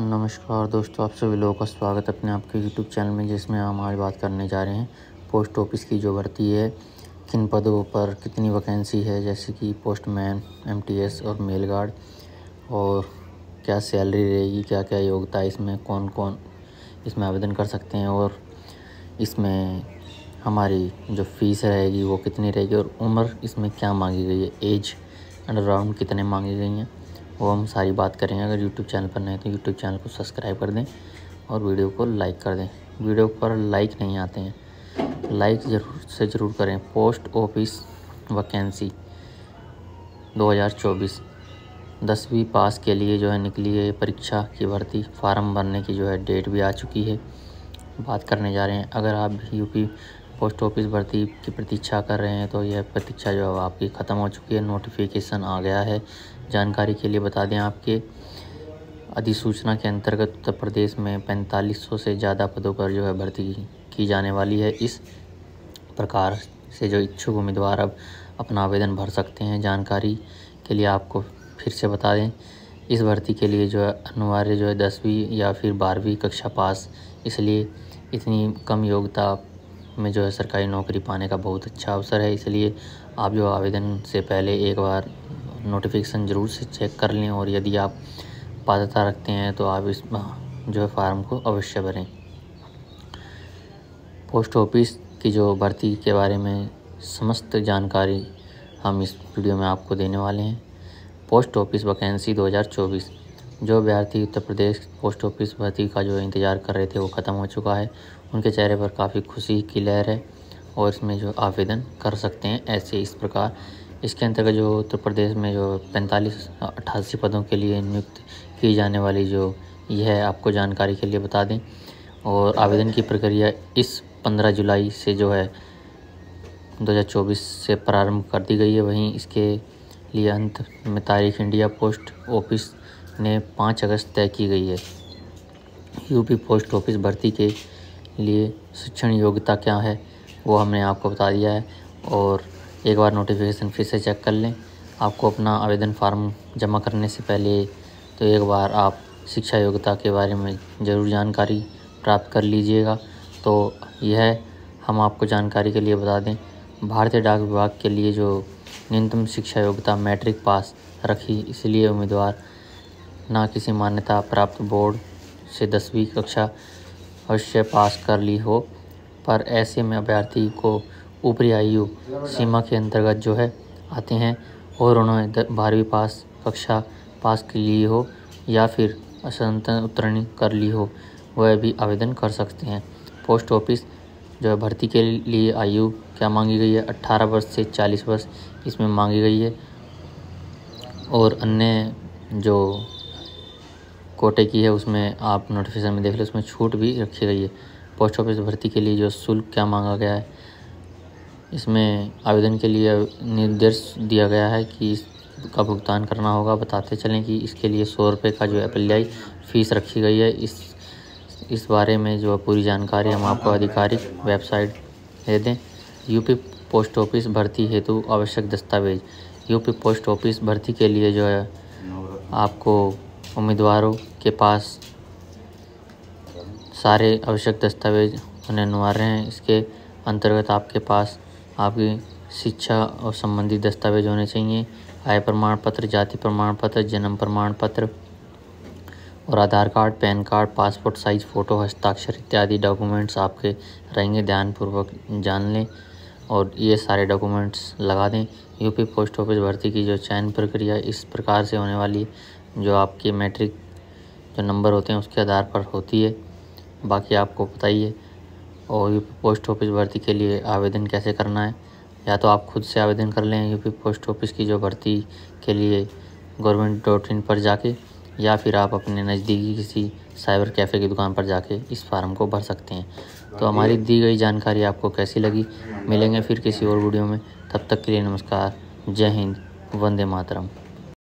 नमस्कार दोस्तों आप सभी लोगों का स्वागत अपने आपके यूट्यूब चैनल में जिसमें हम आज बात करने जा रहे हैं पोस्ट ऑफिस की जो भर्ती है किन पदों पर कितनी वैकेंसी है जैसे कि पोस्टमैन एमटीएस और मेल गार्ड और क्या सैलरी रहेगी क्या क्या योग्यता इसमें कौन कौन इसमें आवेदन कर सकते हैं और इसमें हमारी जो फीस रहेगी वो कितनी रहेगी और उम्र इसमें क्या मांगी गई है एज अंडरग्राउंड कितने मांगी गई हैं वो हम सारी बात करेंगे अगर यूट्यूब चैनल पर नए तो यूट्यूब चैनल को सब्सक्राइब कर दें और वीडियो को लाइक कर दें वीडियो पर लाइक नहीं आते हैं लाइक ज़रूर से ज़रूर करें पोस्ट ऑफिस वैकेंसी 2024 दसवीं पास के लिए जो है निकली है परीक्षा की भर्ती फार्म भरने की जो है डेट भी आ चुकी है बात करने जा रहे हैं अगर आप यूपी पोस्ट ऑफिस भर्ती की प्रतीक्षा कर रहे हैं तो यह प्रतीक्षा जो है आपकी ख़त्म हो चुकी है नोटिफिकेशन आ गया है जानकारी के लिए बता दें आपके अधिसूचना के अंतर्गत उत्तर प्रदेश में पैंतालीस सौ से ज़्यादा पदों पर जो है भर्ती की जाने वाली है इस प्रकार से जो इच्छुक उम्मीदवार अब अपना आवेदन भर सकते हैं जानकारी के लिए आपको फिर से बता दें इस भर्ती के लिए जो है अनिवार्य जो है दसवीं या फिर बारहवीं कक्षा पास इसलिए इतनी कम योग्यता में जो है सरकारी नौकरी पाने का बहुत अच्छा अवसर है इसलिए आप जो आवेदन से पहले एक बार नोटिफिकेशन ज़रूर से चेक कर लें और यदि आप पात्रता रखते हैं तो आप इस हाँ, जो है फार्म को अवश्य भरें पोस्ट ऑफिस की जो भर्ती के बारे में समस्त जानकारी हम इस वीडियो में आपको देने वाले हैं पोस्ट ऑफिस वैकेंसी 2024 जो अभ्यर्थी उत्तर प्रदेश पोस्ट ऑफिस भर्ती का जो इंतज़ार कर रहे थे वो ख़त्म हो चुका है उनके चेहरे पर काफ़ी खुशी की लहर है और इसमें जो आवेदन कर सकते हैं ऐसे इस प्रकार इसके अंतर्गत जो उत्तर प्रदेश में जो पैंतालीस अट्ठासी पदों के लिए नियुक्त की जाने वाली जो यह आपको जानकारी के लिए बता दें और आवेदन की प्रक्रिया इस पंद्रह जुलाई से जो है 2024 से प्रारंभ कर दी गई है वहीं इसके लिए अंत में तारीख इंडिया पोस्ट ऑफिस ने पाँच अगस्त तय की गई है यूपी पोस्ट ऑफिस भर्ती के लिए शिक्षण योग्यता क्या है वो हमने आपको बता दिया है और एक बार नोटिफिकेशन फिर से चेक कर लें आपको अपना आवेदन फार्म जमा करने से पहले तो एक बार आप शिक्षा योग्यता के बारे में ज़रूर जानकारी प्राप्त कर लीजिएगा तो यह हम आपको जानकारी के लिए बता दें भारतीय डाक विभाग के लिए जो न्यूनतम शिक्षा योग्यता मैट्रिक पास रखी इसलिए उम्मीदवार ना किसी मान्यता प्राप्त बोर्ड से दसवीं कक्षा अवश्य पास कर ली हो पर ऐसे में अभ्यर्थी को ऊपरी आयु सीमा के अंतर्गत जो है आते हैं और उन्होंने बारहवीं पास कक्षा पास की ली हो या फिर असंतन उत्तीर्ण कर ली हो वह भी आवेदन कर सकते हैं पोस्ट ऑफिस जो है भर्ती के लिए आयु क्या मांगी गई है 18 वर्ष से 40 वर्ष इसमें मांगी गई है और अन्य जो कोटे की है उसमें आप नोटिफिकेशन में देख लो उसमें छूट भी रखी गई है पोस्ट ऑफिस भर्ती के लिए जो शुल्क क्या मांगा गया है इसमें आवेदन के लिए निर्देश दिया गया है कि इसका भुगतान करना होगा बताते चलें कि इसके लिए सौ रुपये का जो अप्लाई फ़ीस रखी गई है इस इस बारे में जो पूरी जानकारी हम आपको आधिकारिक वेबसाइट दे दें यूपी पोस्ट ऑफिस भर्ती हेतु आवश्यक दस्तावेज यूपी पोस्ट ऑफिस भर्ती के लिए जो है आपको उम्मीदवारों के पास सारे आवश्यक दस्तावेज होने अनिवार्य हैं इसके अंतर्गत आपके पास आपकी शिक्षा और संबंधित दस्तावेज होने चाहिए आय प्रमाण पत्र जाति प्रमाण पत्र जन्म प्रमाण पत्र और Aadhaar card PAN card passport size photo हस्ताक्षर इत्यादि डॉक्यूमेंट्स आपके रहेंगे ध्यानपूर्वक जान लें और ये सारे डॉक्यूमेंट्स लगा दें यूपी पोस्ट ऑफिस भर्ती की जो चयन प्रक्रिया इस प्रकार से होने वाली जो आपके मैट्रिक जो नंबर होते हैं उसके आधार पर होती है बाकी आपको बताइए और यू पी पोस्ट ऑफिस भर्ती के लिए आवेदन कैसे करना है या तो आप खुद से आवेदन कर लें यू पी पोस्ट ऑफिस की जो भर्ती के लिए गवर्नमेंट डॉट इन पर जाके या फिर आप अपने नज़दीकी किसी साइबर कैफ़े की दुकान पर जाके इस फार्म को भर सकते हैं तो हमारी दी गई जानकारी आपको कैसी लगी मिलेंगे फिर किसी और वीडियो में तब तक के लिए नमस्कार जय हिंद वंदे मातरम